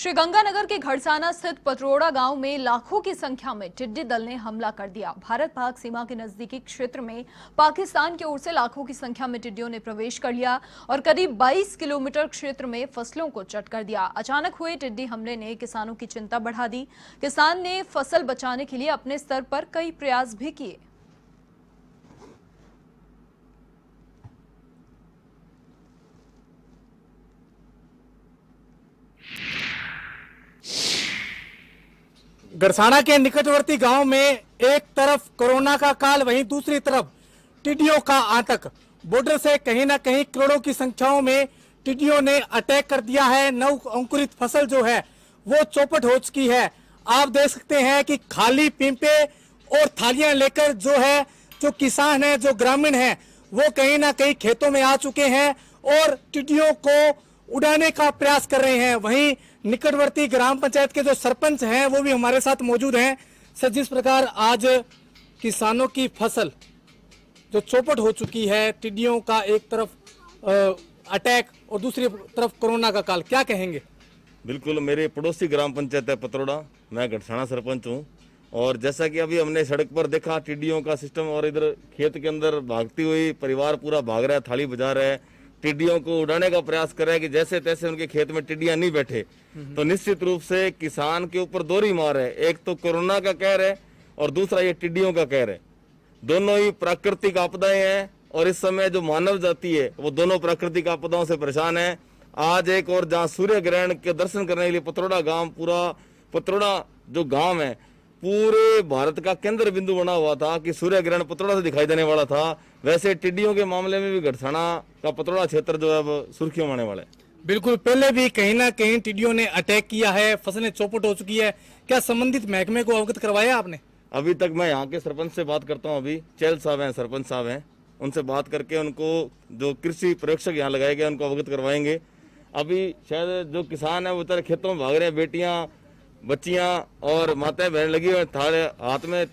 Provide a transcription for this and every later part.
श्रीगंगानगर के घड़साना स्थित पतरोड़ा गांव में लाखों की संख्या में टिड्डी दल ने हमला कर दिया भारत पाक सीमा के नजदीकी क्षेत्र में पाकिस्तान की ओर से लाखों की संख्या में टिड्डियों ने प्रवेश कर लिया और करीब 22 किलोमीटर क्षेत्र में फसलों को चट कर दिया अचानक हुए टिड्डी हमले ने किसानों की चिंता बढ़ा दी किसान ने फसल बचाने के लिए अपने स्तर पर कई प्रयास भी किए गरसाना के निकटवर्ती गांव में एक तरफ कोरोना का काल वहीं दूसरी तरफ टिड्डियों का आतंक बॉर्डर से कहीं ना कहीं करोड़ों की संख्याओं में टिड्डियों ने अटैक कर दिया है नव अंकुरित फसल जो है वो चौपट हो चुकी है आप देख सकते हैं कि खाली पिंपे और थालियां लेकर जो है जो किसान है जो ग्रामीण है वो कहीं ना कहीं खेतों में आ चुके हैं और टिड्डियों को उड़ाने का प्रयास कर रहे हैं वहीं निकटवर्ती ग्राम पंचायत के जो सरपंच हैं वो भी हमारे साथ मौजूद हैं सर जिस प्रकार आज किसानों की फसल जो चौपट हो चुकी है टिड्डियों का एक तरफ अटैक और दूसरी तरफ कोरोना का काल क्या कहेंगे बिल्कुल मेरे पड़ोसी ग्राम पंचायत है पतरोड़ा मैं गठसाना सरपंच हूँ और जैसा कि अभी हमने सड़क पर देखा टिड्डियों का सिस्टम और इधर खेत के अंदर भागती हुई परिवार पूरा भाग रहा है थाली बजा रहा है टिड्डियों को उड़ाने का प्रयास कर रहा है कि जैसे तैसे उनके खेत में टिड्डियां नहीं बैठे हम्म। तो निश्चित रूप से किसान के ऊपर दोरी मार है एक तो कोरोना का कहर है और दूसरा ये टिड्डियों का कहर है दोनों ही प्राकृतिक आपदाएं हैं और इस समय जो मानव जाति है वो दोनों प्राकृतिक आपदाओं से परेशान है आज एक और जहाँ सूर्य ग्रहण के दर्शन करने के लिए पतरोड़ा गांव पूरा पतरोड़ा जो गांव है पूरे भारत का केंद्र बिंदु बना हुआ था कि सूर्य ग्रहण पतोड़ा से दिखाई देने वाला था वैसे टिड्डियों के मामले में भी गठसाना का पतोड़ा क्षेत्र जो है अब सुर्खियों आने वाला है बिल्कुल पहले भी कहीं ना कहीं टिड्डियों ने अटैक किया है फसलें चौपट हो चुकी है क्या संबंधित महकमे को अवगत करवाया आपने अभी तक मैं यहाँ के सरपंच से बात करता हूँ अभी चैल साहब हैं सरपंच साहब हैं उनसे बात करके उनको जो कृषि प्रेक्षक यहाँ लगाए गए उनको अवगत करवाएंगे अभी शायद जो किसान है वो तरह खेतों में भाग रहे हैं बेटियां बच्चियां और माताएं बहन लगी हुई थाले हाथ में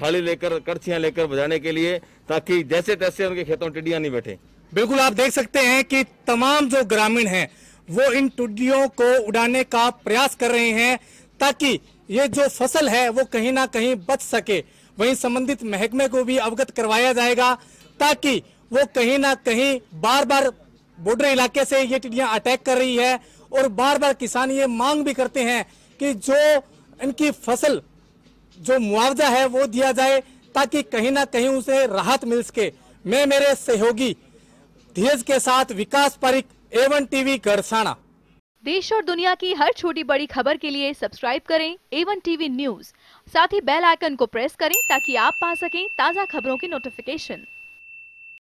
थाली लेकर करछियां लेकर बजाने के लिए ताकि जैसे तैसे उनके खेतों में टिड्डियां नहीं बैठे बिल्कुल आप देख सकते हैं कि तमाम जो ग्रामीण हैं वो इन टिड्डियों को उड़ाने का प्रयास कर रहे हैं ताकि ये जो फसल है वो कहीं ना कहीं बच सके वहीं संबंधित महकमे को भी अवगत करवाया जाएगा ताकि वो कहीं ना कहीं बार बार बॉर्डर इलाके से ये टिड्डियां अटैक कर रही है और बार बार किसान ये मांग भी करते हैं कि जो इनकी फसल जो मुआवजा है वो दिया जाए ताकि कहीं ना कहीं उसे राहत मिल सके मैं मेरे सहयोगी धीरज के साथ विकास परिक एवन टीवी गढ़साना देश और दुनिया की हर छोटी बड़ी खबर के लिए सब्सक्राइब करें एवन टीवी न्यूज साथ ही बेल आइकन को प्रेस करें ताकि आप पा सकें ताज़ा खबरों की नोटिफिकेशन